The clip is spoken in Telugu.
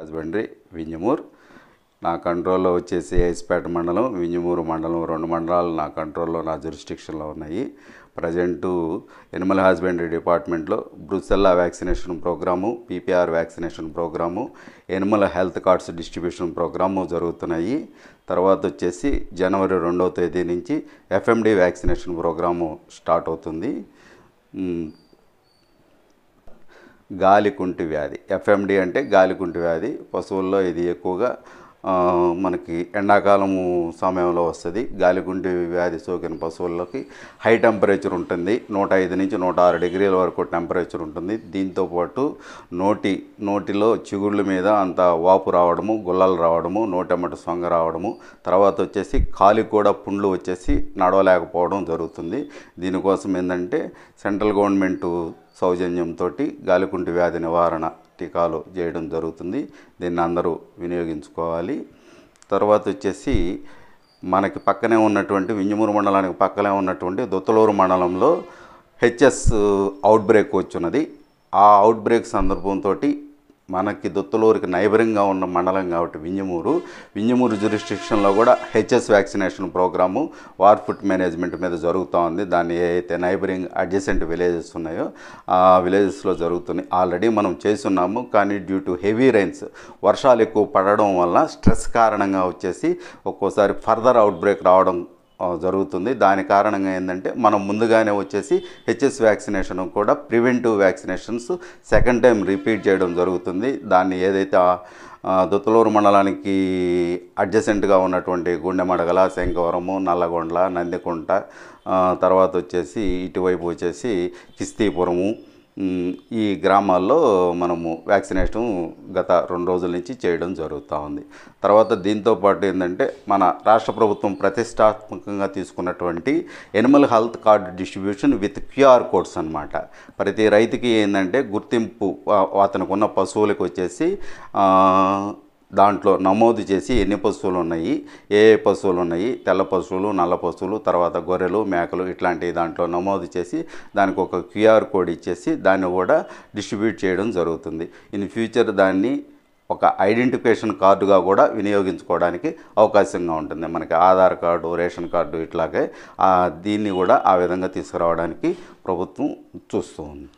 ഹസ്ബൻഡറി വിഞ്ഞമൂർ నా కంట్రోల్లో వచ్చేసి ఏస్పేట మండలం వింజమూరు మండలం రెండు మండలాలు నా కంట్రోల్లో నా జ్యూరిస్టిక్షన్లో ఉన్నాయి ప్రజెంటు ఎనిమల్ హస్బెండరీ డిపార్ట్మెంట్లో brucella vaccination programme PPR vaccination programme animal health cards distribution programme జరుగుతున్నాయి తర్వాత వచ్చేసి జనవరి రెండవ తేదీ నుంచి ఎఫ్ఎండి వ్యాక్సినేషన్ ప్రోగ్రాము స్టార్ట్ అవుతుంది గాలికుంటి వ్యాధి ఎఫ్ఎండి అంటే గాలికుంటి వ్యాధి పశువుల్లో ఇది ఎక్కువగా మనకి ఎండాకాలము సమయంలో వస్తుంది గాలిగుండి వ్యాధి సోకిన పశువులకి హై టెంపరేచర్ ఉంటుంది నూట ఐదు నుంచి నూట ఆరు డిగ్రీల వరకు టెంపరేచర్ ఉంటుంది దీంతోపాటు నోటి నోటిలో చిగుళ్ళ మీద అంత వాపు రావడము గుల్లలు రావడము నోటెమ్మట సొంగ రావడము తర్వాత వచ్చేసి కాలి కూడా పుండ్లు వచ్చేసి నడవలేకపోవడం జరుగుతుంది దీనికోసం ఏంటంటే సెంట్రల్ గవర్నమెంటు సౌజన్యంతో గాలికుంటి వ్యాధి నివారణ టీకాలు చేయడం జరుగుతుంది దీన్ని అందరూ వినియోగించుకోవాలి తర్వాత వచ్చేసి మనకి పక్కనే ఉన్నటువంటి వింజమూరు మండలానికి పక్కనే ఉన్నటువంటి దొత్తలూరు మండలంలో హెచ్ఎస్ అవుట్ బ్రేక్ వచ్చినది ఆ అవుట్ బ్రేక్ సందర్భంతో మనకి దొత్తలూరికి నైబరింగ్గా ఉన్న మండలం కాబట్టి వింజమూరు వింజమూరు జ్యూరిస్టిక్షన్లో కూడా హెచ్ఎస్ వ్యాక్సినేషన్ ప్రోగ్రాము వార్ ఫుడ్ మేనేజ్మెంట్ మీద జరుగుతూ ఉంది దాన్ని ఏదైతే నైబరింగ్ అడ్జసెంట్ విలేజెస్ ఉన్నాయో ఆ విలేజెస్లో జరుగుతుంది ఆల్రెడీ మనం చేస్తున్నాము కానీ డ్యూ టు హెవీ రైన్స్ వర్షాలు ఎక్కువ పడడం వల్ల స్ట్రెస్ కారణంగా వచ్చేసి ఒక్కోసారి ఫర్దర్ అవుట్ బ్రేక్ రావడం జరుగుతుంది దాని కారణంగా ఏంటంటే మనం ముందుగానే వచ్చేసి హెచ్ఎస్ వ్యాక్సినేషన్ కూడా preventive vaccinations second time repeat చేయడం జరుగుతుంది దాన్ని ఏదైతే దుత్తలూరు మండలానికి అడ్జసెంట్గా ఉన్నటువంటి గుండెమడగల శంకవరము నల్లగొండ్ల నందికుంట తర్వాత వచ్చేసి ఇటువైపు వచ్చేసి కిస్తీపురము ఈ గ్రామాల్లో మనము వ్యాక్సినేషన్ గత రెండు రోజుల నుంచి చేయడం జరుగుతూ ఉంది తర్వాత దీంతోపాటు ఏంటంటే మన రాష్ట్ర ప్రభుత్వం ప్రతిష్టాత్మకంగా తీసుకున్నటువంటి animal health card distribution with QR codes అనమాట ప్రతి రైతుకి ఏంటంటే గుర్తింపు అతనికి ఉన్న పశువులకు వచ్చేసి దాంట్లో నమోదు చేసి ఎన్ని పశువులు ఉన్నాయి ఏ ఏ పశువులు ఉన్నాయి తెల్ల పశువులు నల్ల పశువులు తర్వాత గొర్రెలు మేకలు ఇట్లాంటి దాంట్లో నమోదు చేసి దానికి ఒక క్యూఆర్ కోడ్ ఇచ్చేసి దాన్ని కూడా డిస్ట్రిబ్యూట్ చేయడం జరుగుతుంది ఇన్ ఫ్యూచర్ దాన్ని ఒక ఐడెంటిఫికేషన్ కార్డుగా కూడా వినియోగించుకోవడానికి అవకాశంగా ఉంటుంది మనకి ఆధార్ కార్డు రేషన్ కార్డు ఇట్లాగే దీన్ని కూడా ఆ విధంగా తీసుకురావడానికి ప్రభుత్వం చూస్తూ ఉంది